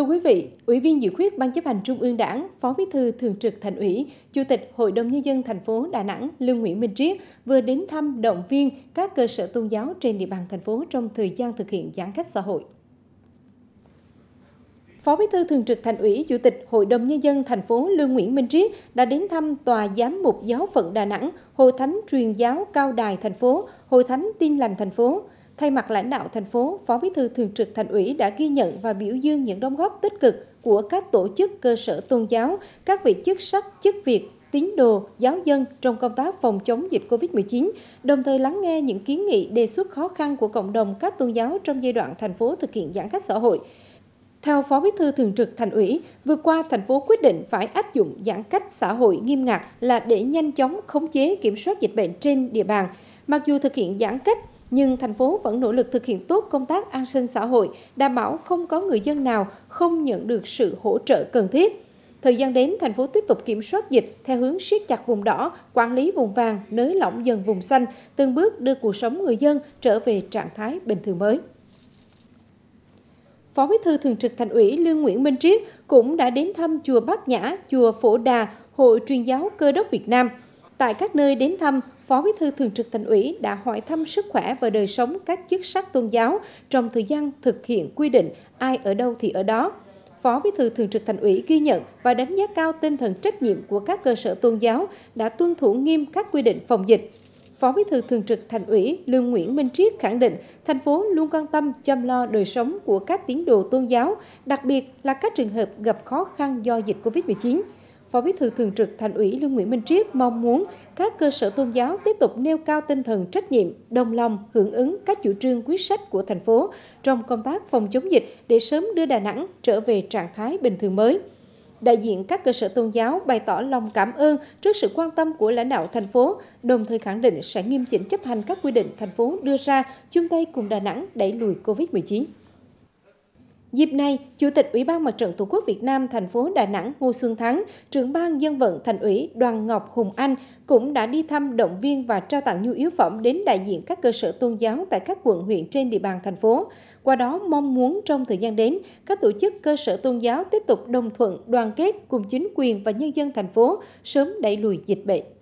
Thưa quý vị, Ủy viên Dự khuyết Ban chấp hành Trung ương Đảng, Phó Bí thư Thường trực Thành ủy, Chủ tịch Hội đồng Nhân dân thành phố Đà Nẵng Lương Nguyễn Minh Triết vừa đến thăm động viên các cơ sở tôn giáo trên địa bàn thành phố trong thời gian thực hiện giãn cách xã hội. Phó Bí thư Thường trực Thành ủy, Chủ tịch Hội đồng Nhân dân thành phố Lương Nguyễn Minh Triết đã đến thăm Tòa Giám mục Giáo phận Đà Nẵng, Hội Thánh Truyền giáo Cao Đài thành phố, Hội Thánh Tin lành thành phố, Thay mặt lãnh đạo thành phố, Phó Bí thư Thường trực Thành ủy đã ghi nhận và biểu dương những đóng góp tích cực của các tổ chức cơ sở tôn giáo, các vị chức sắc, chức việc, tín đồ, giáo dân trong công tác phòng chống dịch COVID-19, đồng thời lắng nghe những kiến nghị đề xuất khó khăn của cộng đồng các tôn giáo trong giai đoạn thành phố thực hiện giãn cách xã hội. Theo Phó Bí thư Thường trực Thành ủy, vừa qua thành phố quyết định phải áp dụng giãn cách xã hội nghiêm ngặt là để nhanh chóng khống chế kiểm soát dịch bệnh trên địa bàn. Mặc dù thực hiện giãn cách, nhưng thành phố vẫn nỗ lực thực hiện tốt công tác an sinh xã hội, đảm bảo không có người dân nào không nhận được sự hỗ trợ cần thiết. Thời gian đến, thành phố tiếp tục kiểm soát dịch theo hướng siết chặt vùng đỏ, quản lý vùng vàng, nới lỏng dần vùng xanh, từng bước đưa cuộc sống người dân trở về trạng thái bình thường mới. Phó Bí thư Thường trực Thành ủy Lương Nguyễn Minh Triết cũng đã đến thăm chùa Bát Nhã, chùa Phổ Đà, Hội truyền giáo Cơ đốc Việt Nam – Tại các nơi đến thăm, Phó Bí thư Thường trực Thành ủy đã hỏi thăm sức khỏe và đời sống các chức sắc tôn giáo trong thời gian thực hiện quy định ai ở đâu thì ở đó. Phó Bí thư Thường trực Thành ủy ghi nhận và đánh giá cao tinh thần trách nhiệm của các cơ sở tôn giáo đã tuân thủ nghiêm các quy định phòng dịch. Phó Bí thư Thường trực Thành ủy Lương Nguyễn Minh Triết khẳng định, thành phố luôn quan tâm chăm lo đời sống của các tín đồ tôn giáo, đặc biệt là các trường hợp gặp khó khăn do dịch Covid-19. Phó Bí thư Thường trực Thành ủy Lương Nguyễn Minh Triết mong muốn các cơ sở tôn giáo tiếp tục nêu cao tinh thần trách nhiệm, đồng lòng hưởng ứng các chủ trương quyết sách của thành phố trong công tác phòng chống dịch để sớm đưa Đà Nẵng trở về trạng thái bình thường mới. Đại diện các cơ sở tôn giáo bày tỏ lòng cảm ơn trước sự quan tâm của lãnh đạo thành phố, đồng thời khẳng định sẽ nghiêm chỉnh chấp hành các quy định thành phố đưa ra, chung tay cùng Đà Nẵng đẩy lùi Covid-19. Dịp này, Chủ tịch Ủy ban Mặt trận Tổ quốc Việt Nam thành phố Đà Nẵng Ngô Xuân Thắng, trưởng ban dân vận thành ủy Đoàn Ngọc Hùng Anh cũng đã đi thăm động viên và trao tặng nhu yếu phẩm đến đại diện các cơ sở tôn giáo tại các quận huyện trên địa bàn thành phố. Qua đó mong muốn trong thời gian đến, các tổ chức cơ sở tôn giáo tiếp tục đồng thuận, đoàn kết cùng chính quyền và nhân dân thành phố sớm đẩy lùi dịch bệnh.